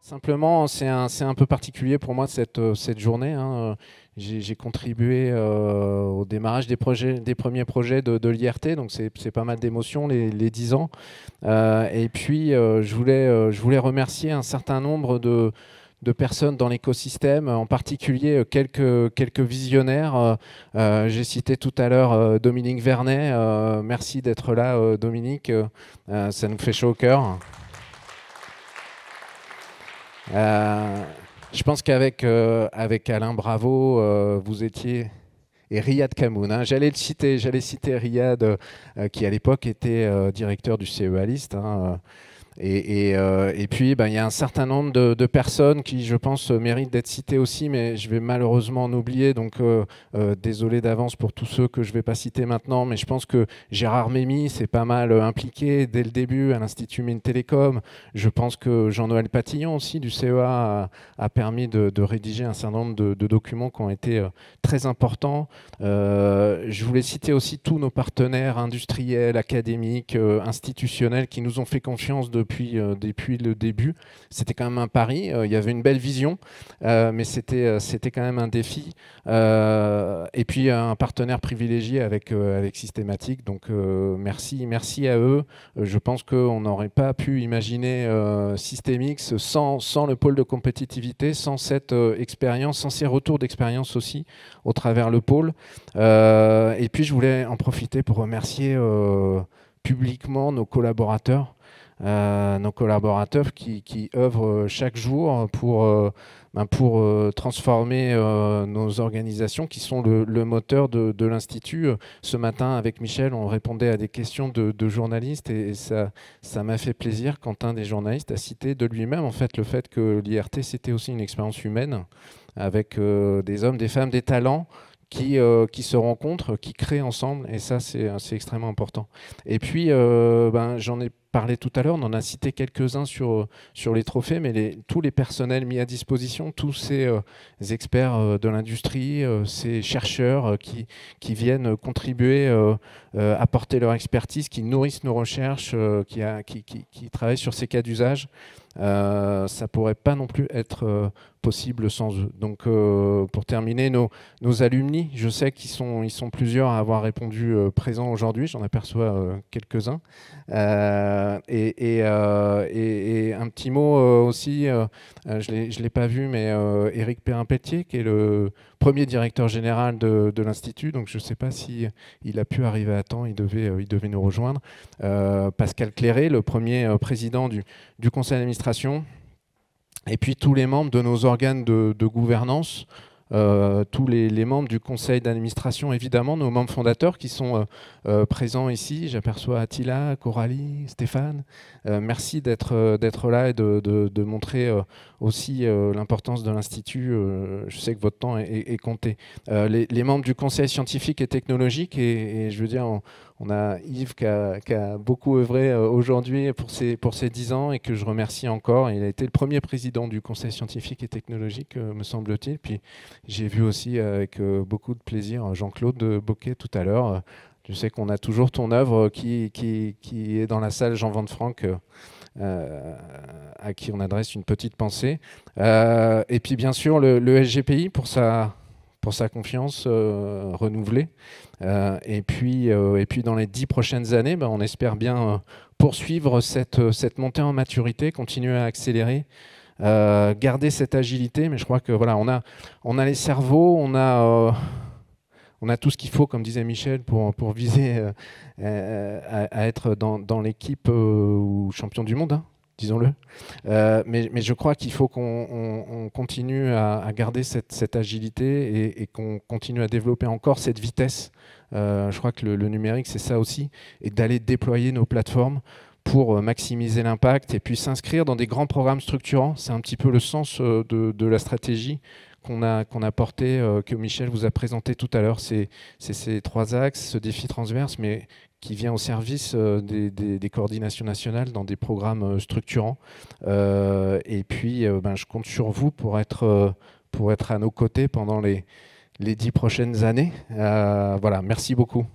Simplement, c'est un, un, peu particulier pour moi cette, euh, cette journée. Hein. Euh, j'ai contribué euh, au démarrage des, projets, des premiers projets de, de l'IRT, donc c'est pas mal d'émotions les, dix 10 ans. et puis, je, voulais, je voulais remercier un certain nombre de, de personnes dans l'écosystème, en particulier euh, quelques, quelques visionnaires. Euh, euh, j'ai cité tout à l'heure Dominique Vernet. merci d'être là, Dominique. ça nous fait chaud au cœur. je pense qu'avec avec Alain Bravo, vous étiez et Riyad Kamoun. Hein, j'allais le citer, j'allais citer Riyad, qui à l'époque était directeur du CEALIST. Hein, euh, et, puis, ben, il y a un certain nombre de, personnes qui, je pense, euh, méritent d'être citées aussi, mais je vais malheureusement en oublier. Donc, euh, désolé d'avance pour tous ceux que je ne vais pas citer maintenant, mais je pense que Gérard Mémy s'est pas mal impliqué dès le début à l'Institut Mines Télécom. Je pense que Jean-Noël Patillon aussi du CEA a, permis de, rédiger un certain nombre de, de documents qui ont été très importants. je voulais citer aussi tous nos partenaires industriels, académiques, institutionnels qui nous ont fait confiance de depuis, euh, depuis le début. C'était quand même un pari, euh, il y avait une belle vision, euh, mais c'était, c'était quand même un défi. et puis un partenaire privilégié avec, avec Systématique, donc merci, merci à eux. Je pense qu'on n'aurait pas pu imaginer Systemix sans, sans le pôle de compétitivité, sans cette expérience, sans ces retours d'expérience aussi au travers le pôle. et puis je voulais en profiter pour remercier publiquement nos collaborateurs euh, nos collaborateurs qui, œuvrent euh, chaque jour pour, euh, ben, pour euh, transformer nos organisations qui sont le, moteur de, l'Institut. Ce matin, avec Michel, on répondait à des questions de, journalistes et, ça, ça m'a fait plaisir quand un des journalistes a cité de lui-même en fait, le fait que l'IRT, c'était aussi une expérience humaine avec des hommes, des femmes, des talents. Qui, qui, se rencontrent, qui créent ensemble, et ça c'est extrêmement important. Et puis, ben, j'en ai parlé tout à l'heure, on en a cité quelques-uns sur, euh, sur les trophées, mais les, tous les personnels mis à disposition, tous ces euh, experts euh, de l'industrie, ces chercheurs qui, qui viennent contribuer, apporter leur expertise, qui nourrissent nos recherches, qui, qui, travaillent sur ces cas d'usage, ça ne pourrait pas non plus être possible sans eux. Donc pour terminer, nos, nos alumni, je sais qu'ils sont, ils sont plusieurs à avoir répondu présents aujourd'hui, j'en aperçois quelques-uns. Euh, euh, et, un petit mot euh, aussi, je ne l'ai pas vu, mais Eric Perrin-Pelletier, qui est le premier directeur général de, l'Institut, donc je ne sais pas s'il a pu arriver à temps, il devait, il devait nous rejoindre. Pascal Clairé, le premier président du, conseil d'administration, et puis tous les membres de nos organes de gouvernance, euh, tous les, membres du conseil d'administration, évidemment, nos membres fondateurs qui sont euh, euh, présents ici. J'aperçois Attila, Coralie, Stéphane. merci d'être là et de, montrer aussi l'importance de l'Institut. je sais que votre temps est, compté. Les, membres du conseil scientifique et technologique, et, je veux dire, on a Yves qui a, beaucoup œuvré euh, aujourd'hui pour ses, pour ses 10 ans et que je remercie encore. Il a été le premier président du Conseil scientifique et technologique, euh, me semble-t-il. Puis j'ai vu aussi euh, avec beaucoup de plaisir Jean-Claude Boquet tout à l'heure. Je sais qu'on a toujours ton œuvre qui, qui, qui est dans la salle Jean Van Franck. à qui on adresse une petite pensée. et puis bien sûr le, le SGPI pour sa, pour sa confiance euh, renouvelée. Euh, et, puis, euh, et puis dans les dix prochaines années, ben, on espère bien poursuivre cette, cette montée en maturité, continuer à accélérer. garder cette agilité, mais je crois que voilà, on a, on a les cerveaux, on a, on a tout ce qu'il faut, comme disait Michel, pour, pour viser à, être dans, l'équipe ou champion du monde. Hein disons-le. Euh, mais, je crois qu'il faut qu'on continue à, garder cette, agilité et, qu'on continue à développer encore cette vitesse. Euh, je crois que le, numérique, c'est ça aussi, et d'aller déployer nos plateformes pour euh, maximiser l'impact et puis s'inscrire dans des grands programmes structurants. C'est un petit peu le sens de, de la stratégie qu'on a, porté, euh, que Michel vous a présenté tout à l'heure. C'est ces trois axes, ce défi transverse, mais qui vient au service euh, des, coordinations nationales dans des programmes euh, structurants. et puis, ben, je compte sur vous pour être, pour être à nos côtés pendant les, les dix prochaines années. voilà, merci beaucoup.